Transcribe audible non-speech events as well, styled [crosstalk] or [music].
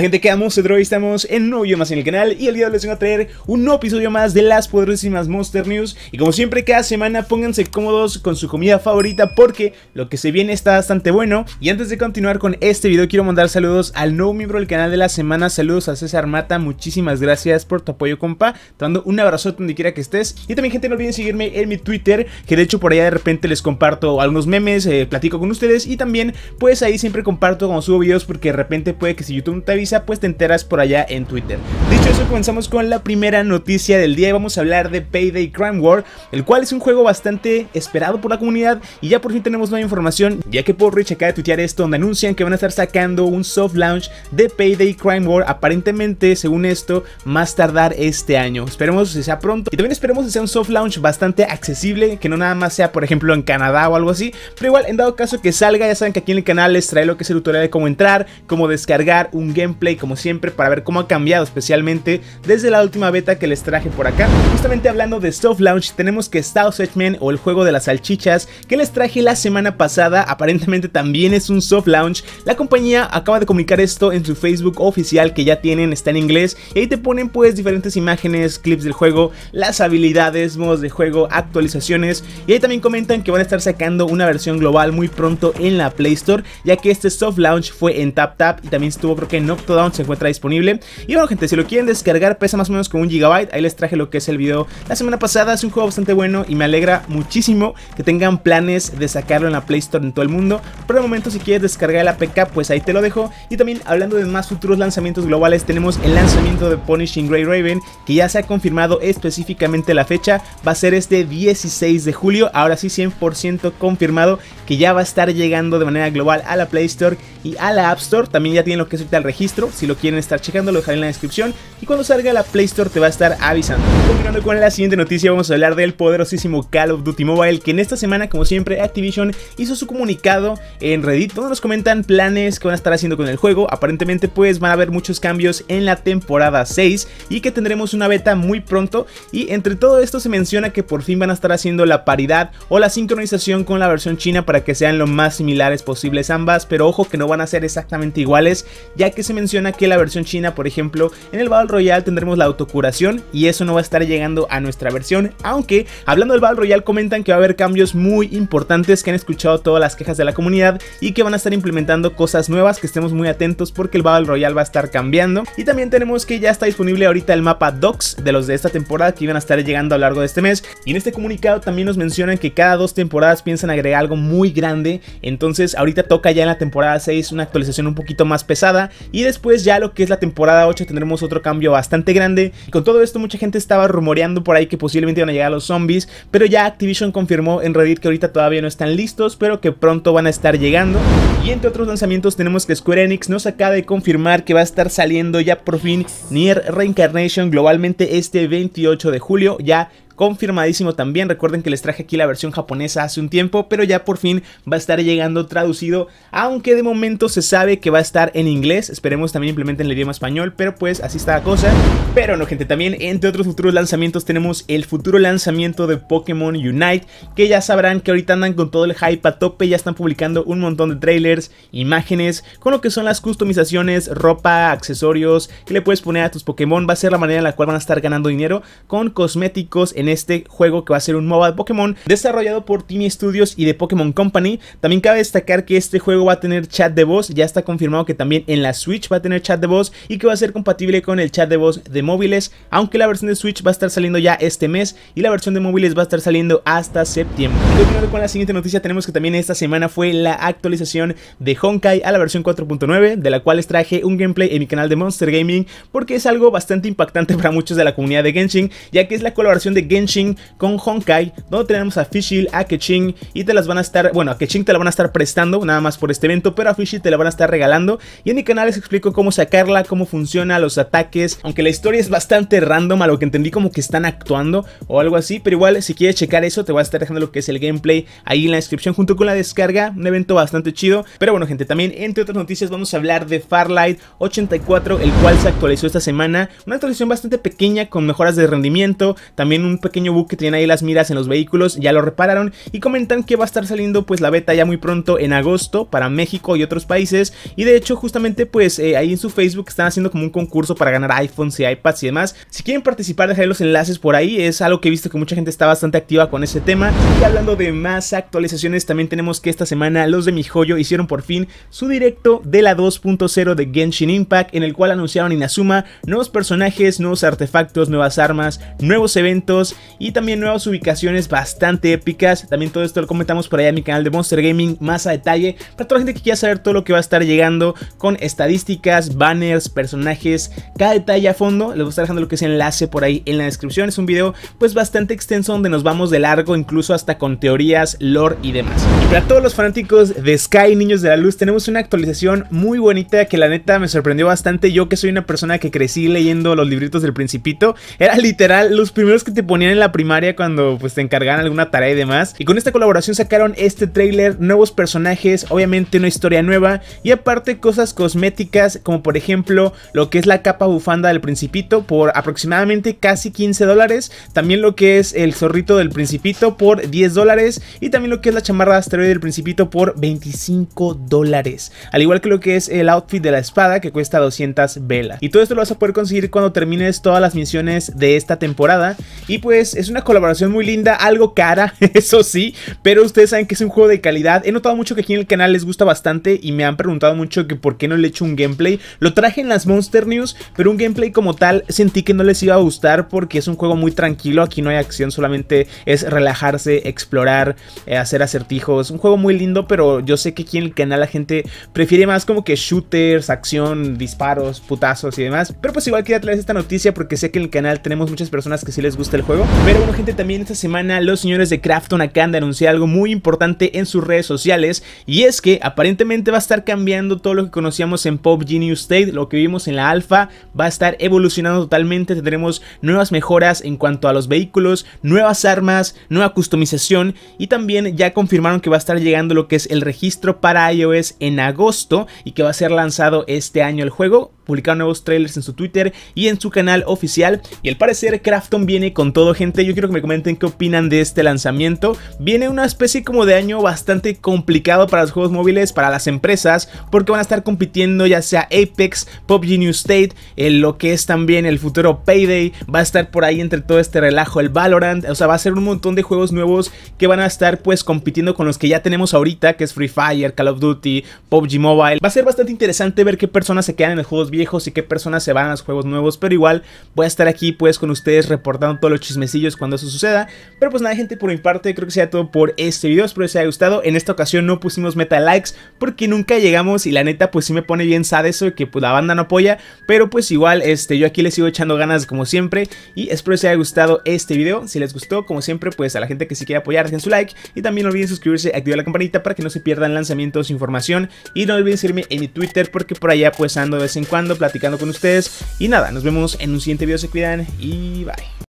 gente que amo, hoy estamos en un nuevo más en el canal y el día de hoy les voy a traer un nuevo episodio más de las poderosísimas Monster News y como siempre cada semana pónganse cómodos con su comida favorita porque lo que se viene está bastante bueno y antes de continuar con este video quiero mandar saludos al nuevo miembro del canal de la semana, saludos a César Mata, muchísimas gracias por tu apoyo compa, te mando un abrazo donde quiera que estés y también gente no olviden seguirme en mi Twitter que de hecho por allá de repente les comparto algunos memes, eh, platico con ustedes y también pues ahí siempre comparto cuando subo videos porque de repente puede que si YouTube te avisa se pues te enteras por allá en Twitter. Dicho eso comenzamos con la primera noticia del día y vamos a hablar de Payday Crime War, el cual es un juego bastante esperado por la comunidad y ya por fin tenemos nueva información ya que Paul Rich acaba de tuitear esto donde anuncian que van a estar sacando un soft launch de Payday Crime War aparentemente según esto más tardar este año. Esperemos que sea pronto y también esperemos que sea un soft launch bastante accesible, que no nada más sea por ejemplo en Canadá o algo así, pero igual en dado caso que salga ya saben que aquí en el canal les trae lo que es el tutorial de cómo entrar, cómo descargar un gameplay como siempre para ver cómo ha cambiado especialmente desde la última beta que les traje por acá. Justamente hablando de soft launch tenemos que Sausage Man o el juego de las salchichas que les traje la semana pasada aparentemente también es un soft launch. La compañía acaba de comunicar esto en su Facebook oficial que ya tienen, está en inglés y ahí te ponen pues diferentes imágenes, clips del juego, las habilidades, modos de juego, actualizaciones y ahí también comentan que van a estar sacando una versión global muy pronto en la Play Store ya que este soft launch fue en Tap Tap, y también estuvo creo que en se encuentra disponible. Y bueno, gente, si lo quieren descargar, pesa más o menos como un gigabyte. Ahí les traje lo que es el video la semana pasada. Es un juego bastante bueno y me alegra muchísimo que tengan planes de sacarlo en la Play Store en todo el mundo. pero el momento, si quieres descargar la APK, pues ahí te lo dejo. Y también hablando de más futuros lanzamientos globales, tenemos el lanzamiento de Punishing Grey Raven, que ya se ha confirmado específicamente la fecha. Va a ser este 16 de julio. Ahora sí, 100% confirmado que ya va a estar llegando de manera global a la Play Store y a la App Store. También ya tienen lo que es el registro si lo quieren estar checando, lo dejaré en la descripción. Y cuando salga la Play Store te va a estar avisando. Continuando con la siguiente noticia, vamos a hablar del poderosísimo Call of Duty Mobile, que en esta semana, como siempre, Activision hizo su comunicado en Reddit, donde nos comentan planes que van a estar haciendo con el juego. Aparentemente, pues van a haber muchos cambios en la temporada 6 y que tendremos una beta muy pronto. Y entre todo esto se menciona que por fin van a estar haciendo la paridad o la sincronización con la versión china para que sean lo más similares posibles ambas, pero ojo que no van a ser exactamente iguales, ya que se menciona que la versión china, por ejemplo, en el Battle Royale tendremos la autocuración y eso no va a estar llegando a nuestra versión, aunque hablando del Battle Royale comentan que va a haber cambios muy importantes que han escuchado todas las quejas de la comunidad y que van a estar implementando cosas nuevas, que estemos muy atentos porque el Battle Royale va a estar cambiando. Y también tenemos que ya está disponible ahorita el mapa Docs de los de esta temporada que iban a estar llegando a lo largo de este mes. Y en este comunicado también nos mencionan que cada dos temporadas piensan agregar algo muy grande, entonces ahorita toca ya en la temporada 6 una actualización un poquito más pesada y después después, ya lo que es la temporada 8, tendremos otro cambio bastante grande. Con todo esto, mucha gente estaba rumoreando por ahí que posiblemente iban a llegar los zombies, pero ya Activision confirmó en Reddit que ahorita todavía no están listos, pero que pronto van a estar llegando. Y entre otros lanzamientos tenemos que Square Enix nos acaba de confirmar que va a estar saliendo ya por fin Nier Reincarnation globalmente este 28 de julio, ya confirmadísimo también. Recuerden que les traje aquí la versión japonesa hace un tiempo, pero ya por fin va a estar llegando traducido, aunque de momento se sabe que va a estar en inglés. Esperemos también implementen el idioma español, pero pues así está la cosa. Pero no, gente, también entre otros futuros lanzamientos tenemos el futuro lanzamiento de Pokémon Unite, que ya sabrán que ahorita andan con todo el hype a tope, ya están publicando un montón de trailers, imágenes, con lo que son las customizaciones, ropa, accesorios que le puedes poner a tus Pokémon. Va a ser la manera en la cual van a estar ganando dinero con cosméticos en este juego que va a ser un MOBA de Pokémon desarrollado por Team Studios y de Pokémon Company. También cabe destacar que este juego va a tener chat de voz, ya está confirmado que también en la Switch va a tener chat de voz y que va a ser compatible con el chat de voz de móviles, aunque la versión de Switch va a estar saliendo ya este mes y la versión de móviles va a estar saliendo hasta septiembre. primero con la siguiente noticia tenemos que también esta semana fue la actualización de Honkai a la versión 4.9, de la cual les traje un gameplay en mi canal de Monster Gaming porque es algo bastante impactante [laughs] para muchos de la comunidad de Genshin, ya que es la colaboración de Genshin con Honkai, donde tenemos a Fishil, a Keqing y te las van a estar, bueno, a Keqing te la van a estar prestando nada más por este evento, pero a Fishil te la van a estar regalando. Y en mi canal les explico cómo sacarla, cómo funciona, los ataques, aunque la historia es bastante random, a lo que entendí como que están actuando o algo así, pero igual si quieres checar eso te voy a estar dejando lo que es el gameplay ahí en la descripción junto con la descarga, un evento bastante chido. Pero bueno gente, también entre otras noticias vamos a hablar de Farlight 84, el cual se actualizó esta semana, una actualización bastante pequeña con mejoras de rendimiento, también un pequeño bug que tenían ahí las miras en los vehículos, ya lo repararon y comentan que va a estar saliendo pues la beta ya muy pronto en agosto para México y otros países y de hecho justamente pues eh, ahí en su Facebook están haciendo como un concurso para ganar iPhones y iPads y demás. Si quieren participar dejaré los enlaces por ahí, es algo que he visto que mucha gente está bastante activa con ese tema. Y hablando de más actualizaciones, también tenemos que esta semana los de Mi Joyo hicieron por fin su directo de la 2.0 de Genshin Impact en el cual anunciaron Inazuma nuevos personajes, nuevos artefactos, nuevas armas, nuevos eventos y también nuevas ubicaciones bastante épicas. También todo esto lo comentamos por allá en mi canal de Monster Gaming más a detalle para toda la gente que quiera saber todo lo que va a estar llegando con estadísticas, banners, personajes, cada detalle a fondo. Les voy a estar dejando lo que es enlace por ahí en la descripción. Es un video pues bastante extenso donde nos vamos de largo, incluso hasta con teorías, lore y demás. para todos los fanáticos de Sky, niños de la luz, tenemos una actualización muy bonita que la neta me sorprendió bastante. Yo que soy una persona que crecí leyendo los libritos del principito, era literal los primeros que te ponían en la primaria cuando pues te encargan alguna tarea y demás. Y con esta colaboración sacaron este tráiler, nuevos personajes, obviamente una historia nueva y aparte cosas cosméticas como por ejemplo lo que es la capa bufanda del principito por aproximadamente casi 15 dólares, también lo que es el zorrito del principito por 10 dólares y también lo que es la chamarra de asteroide del principito por 25 dólares, al igual que lo que es el outfit de la espada que cuesta 200 velas. Y todo esto lo vas a poder conseguir cuando termines todas las misiones de esta temporada y pues, es una colaboración muy linda, algo cara, [laughs] eso sí, pero ustedes saben que es un juego de calidad. He notado mucho que aquí en el canal les gusta bastante y me han preguntado mucho que por qué no le he hecho un gameplay. Lo traje en las Monster News, pero un gameplay como tal sentí que no les iba a gustar porque es un juego muy tranquilo, aquí no hay acción, solamente es relajarse, explorar, eh, hacer acertijos. Un juego muy lindo, pero yo sé que aquí en el canal la gente prefiere más como que shooters, acción, disparos, putazos y demás. Pero pues igual quería traer esta noticia porque sé que en el canal tenemos muchas personas que sí les gusta el juego pero bueno, gente, también esta semana los señores de Crafton acaban de algo muy importante en sus redes sociales. Y es que aparentemente va a estar cambiando todo lo que conocíamos en Pop Genius State. Lo que vimos en la alfa va a estar evolucionando totalmente. Tendremos nuevas mejoras en cuanto a los vehículos, nuevas armas, nueva customización. Y también ya confirmaron que va a estar llegando lo que es el registro para iOS en agosto y que va a ser lanzado este año el juego publicar nuevos trailers en su Twitter y en su canal oficial. Y al parecer Crafton viene con todo gente, yo quiero que me comenten qué opinan de este lanzamiento. Viene una especie como de año bastante complicado para los juegos móviles, para las empresas, porque van a estar compitiendo ya sea Apex, PUBG New State, en lo que es también el futuro Payday, va a estar por ahí entre todo este relajo el Valorant, o sea, va a ser un montón de juegos nuevos que van a estar pues compitiendo con los que ya tenemos ahorita, que es Free Fire, Call of Duty, PUBG Mobile. Va a ser bastante interesante ver qué personas se quedan en los juegos y qué personas se van a los juegos nuevos. Pero igual voy a estar aquí pues con ustedes reportando todos los chismecillos cuando eso suceda. Pero pues nada gente, por mi parte creo que sea todo por este video. Espero que les haya gustado. En esta ocasión no pusimos meta likes porque nunca llegamos y la neta pues sí me pone bien sad eso de que pues la banda no apoya. Pero pues igual este yo aquí les sigo echando ganas como siempre y espero que les haya gustado este video. Si les gustó como siempre pues a la gente que sí quiere apoyar dejen su like y también no olviden suscribirse, activar la campanita para que no se pierdan lanzamientos, información y no olviden seguirme en mi Twitter porque por allá pues ando de vez en cuando platicando con ustedes. Y nada, nos vemos en un siguiente video. Se cuidan y bye.